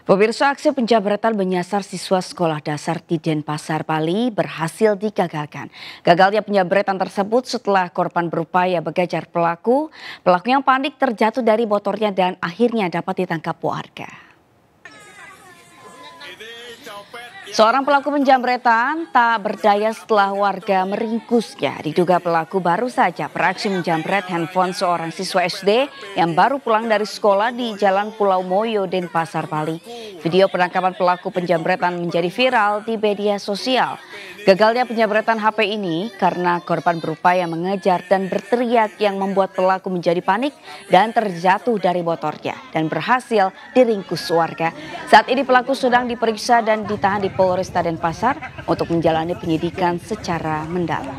Pemirsa aksi penjabretan menyasar siswa sekolah dasar di Denpasar, Bali berhasil digagalkan. Gagalnya penjabretan tersebut setelah korban berupaya mengejar pelaku. Pelaku yang panik terjatuh dari motornya dan akhirnya dapat ditangkap warga. Seorang pelaku penjamretan tak berdaya setelah warga meringkusnya. Diduga pelaku baru saja beraksi menjamret handphone seorang siswa SD yang baru pulang dari sekolah di Jalan Pulau Moyo, Denpasar, Bali. Video penangkapan pelaku penjamretan menjadi viral di media sosial. Gagalnya penjamretan HP ini karena korban berupaya mengejar dan berteriak yang membuat pelaku menjadi panik dan terjatuh dari motornya dan berhasil diringkus warga. Saat ini pelaku sedang diperiksa dan ditahan di Polresta Denpasar untuk menjalani penyidikan secara mendalam.